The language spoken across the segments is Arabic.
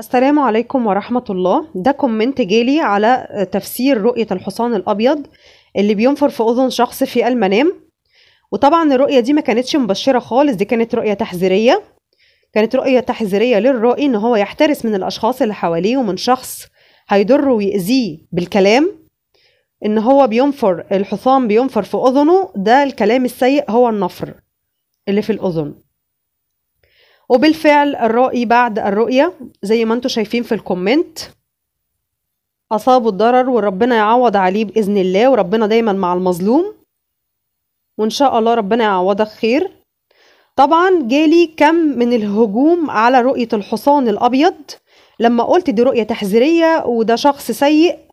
السلام عليكم ورحمة الله ده كومنت جالي على تفسير رؤية الحصان الأبيض اللي بينفر في أذن شخص في المنام وطبعا الرؤية دي ما كانتش مبشرة خالص دي كانت رؤية تحذيرية كانت رؤية تحذيرية للرائي إن هو يحترس من الأشخاص اللي حواليه ومن شخص هيضره ويأذيه بالكلام إن هو بينفر الحصان بينفر في أذنه ده الكلام السيء هو النفر اللي في الأذن وبالفعل الرائي بعد الرؤية زي ما انتوا شايفين في الكومنت أصابه الضرر وربنا يعوض عليه بإذن الله وربنا دايما مع المظلوم وإن شاء الله ربنا يعوضك خير طبعا جالي كم من الهجوم على رؤية الحصان الأبيض لما قلت دي رؤية تحذيرية وده شخص سيء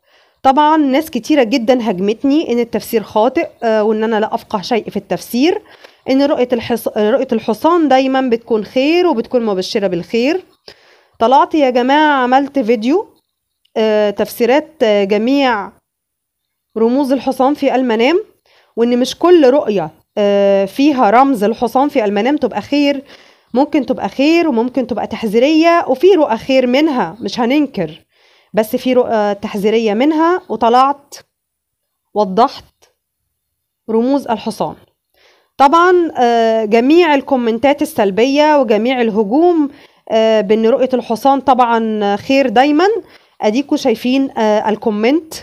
طبعا ناس كتيرة جدا هجمتني ان التفسير خاطئ آه، وان انا لا افقه شيء في التفسير ان رؤية, الحص... رؤية الحصان دايما بتكون خير وبتكون مبشرة بالخير طلعت يا جماعة عملت فيديو آه، تفسيرات آه، جميع رموز الحصان في المنام وان مش كل رؤية فيها رمز الحصان في المنام تبقى خير ممكن تبقى خير وممكن تبقى تحذيرية وفي رؤى خير منها مش هننكر بس في رؤى آه، تحذيرية منها وطلعت وضحت رموز الحصان طبعا آه، جميع الكومنتات السلبية وجميع الهجوم آه، بأن رؤية الحصان طبعا خير دايما أديكوا شايفين الكومنت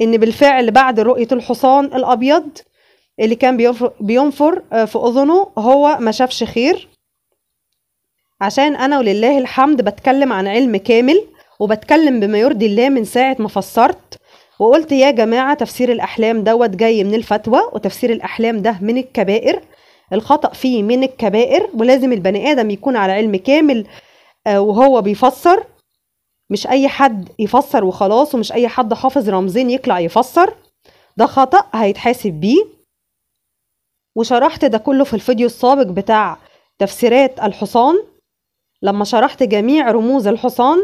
ان بالفعل بعد رؤية الحصان الابيض اللي كان بينفر في اذنه هو ما شافش خير عشان انا ولله الحمد بتكلم عن علم كامل وبتكلم بما يرضي الله من ساعة ما فسرت وقلت يا جماعة تفسير الأحلام دوت جاي من الفتوى وتفسير الأحلام ده من الكبائر الخطأ فيه من الكبائر ولازم البني آدم يكون على علم كامل آه، وهو بيفسر مش أي حد يفسر وخلاص ومش أي حد حافظ رمزين يطلع يفسر ده خطأ هيتحاسب بيه وشرحت ده كله في الفيديو السابق بتاع تفسيرات الحصان لما شرحت جميع رموز الحصان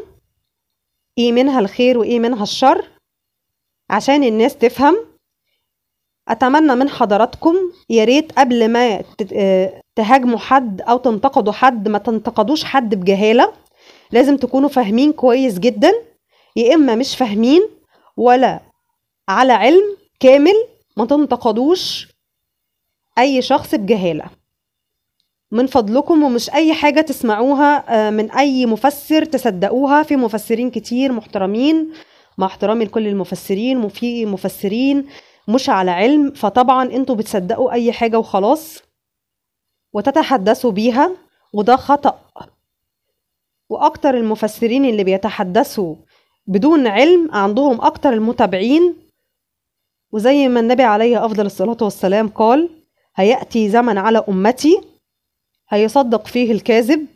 ايه منها الخير وايه منها الشر عشان الناس تفهم اتمنى من حضراتكم يا ريت قبل ما تهاجموا حد او تنتقدوا حد ما تنتقدوش حد بجهاله لازم تكونوا فاهمين كويس جدا يا اما مش فاهمين ولا على علم كامل ما تنتقدوش اي شخص بجهاله من فضلكم ومش اي حاجه تسمعوها آه، من اي مفسر تصدقوها في مفسرين كتير محترمين مع احترامي لكل المفسرين وفي مفسرين مش على علم فطبعا انتوا بتصدقوا اي حاجه وخلاص وتتحدثوا بيها وده خطأ واكتر المفسرين اللي بيتحدثوا بدون علم عندهم اكتر المتابعين وزي ما النبي عليه افضل الصلاه والسلام قال هياتي زمن على امتي هيصدق فيه الكاذب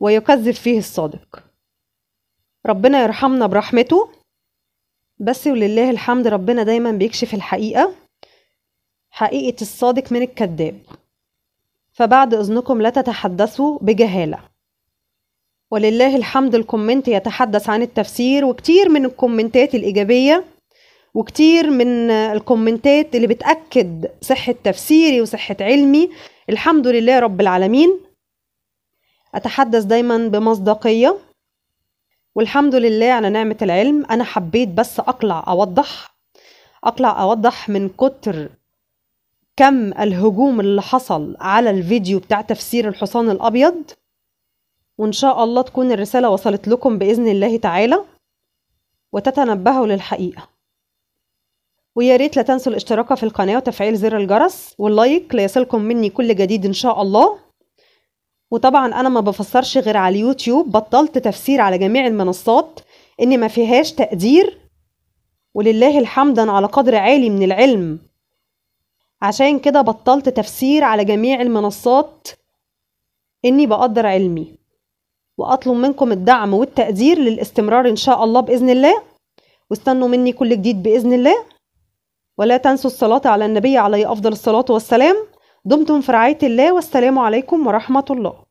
ويكذب فيه الصادق ربنا يرحمنا برحمته بس ولله الحمد ربنا دايما بيكشف الحقيقة حقيقة الصادق من الكذاب فبعد إذنكم لا تتحدثوا بجهالة ولله الحمد الكومنت يتحدث عن التفسير وكتير من الكومنتات الإيجابية وكتير من الكومنتات اللي بتأكد صحة تفسيري وصحة علمي الحمد لله رب العالمين أتحدث دايما بمصداقية والحمد لله على نعمة العلم أنا حبيت بس أقلع أوضح أقلع أوضح من كتر كم الهجوم اللي حصل على الفيديو بتاع تفسير الحصان الأبيض وإن شاء الله تكون الرسالة وصلت لكم بإذن الله تعالى وتتنبهوا للحقيقة ويا ريت لا تنسوا الاشتراك في القناه وتفعيل زر الجرس واللايك ليصلكم مني كل جديد ان شاء الله وطبعا انا ما بفسرش غير على اليوتيوب بطلت تفسير على جميع المنصات ان ما فيهاش تقدير ولله الحمد على قدر عالي من العلم عشان كده بطلت تفسير على جميع المنصات اني بقدر علمي واطلب منكم الدعم والتقدير للاستمرار ان شاء الله باذن الله واستنوا مني كل جديد باذن الله ولا تنسوا الصلاة على النبي عليه أفضل الصلاة والسلام دمتم في رعاية الله والسلام عليكم ورحمة الله